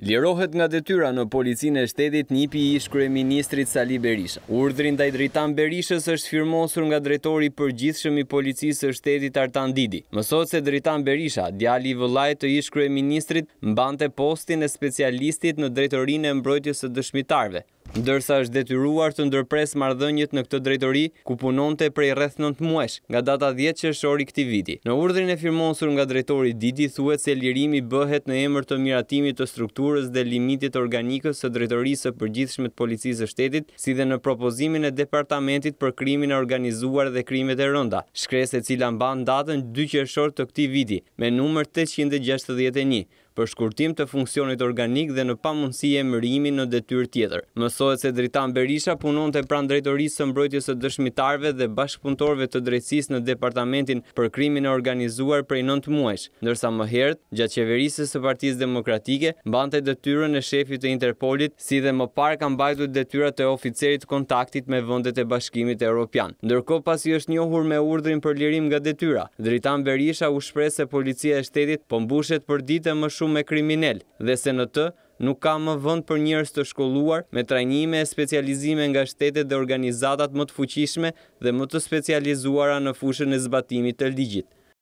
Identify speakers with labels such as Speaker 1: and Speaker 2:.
Speaker 1: Lirohet nga detyra në policinë e shtetit një pi ish shkrye ministrit Sali Berisha. Urdrin dhe i dritan Berishës është firmosur nga dretori për gjithë i policisë e shtetit Artan Didi. Mësot se dritan Berisha, djali i vëllajt të ish shkrye ministrit, mbante postin e specialistit në dretorin e mbrojtjës e dëshmitarve, Ndërsa është detyruar të ndërpres mardhënjët në këtë drejtori, ku punon të e prej rreth në të muesh, nga data 10 që këti viti. Në urdrin e firmonsur nga drejtori Didi, thuet se lirimi bëhet në emër të miratimit të strukturës dhe limitit organikës së drejtori së përgjithshme të policisë shtetit, si dhe në propozimin e departamentit për krimin e organizuar dhe krimet e rënda, shkrese cila mba në datën 2 që të këti viti, me numër 861 për shkurtim të funksionit organik dhe në pamunësi e mërimi në detyr tjetër. Mësohet se Dritan Berisha punon të pran drejtorisë së mbrojtjës të dëshmitarve dhe bashkëpuntorve të drejtsis në departamentin për krimin e organizuar prej 9 muesh, nërsa më herët, gjatë qeverisës së partijës demokratike, bante detyrën e shefi të Interpolit, si dhe më parë kam bajdu detyra të oficerit kontaktit me vëndet e bashkimit e Europian. Ndërko pasi është njohur me urdrin për lirim nga detyra, Dritan Berisha u se policia e shtetit pëmbushet po për ditë e më sh me kriminel dhe se në të nuk ka më vënd për njërës të shkolluar me trajnime e specializime nga shtetet dhe organizatat më të fuqishme dhe më të specializuara në fushën e zbatimit të ligjit.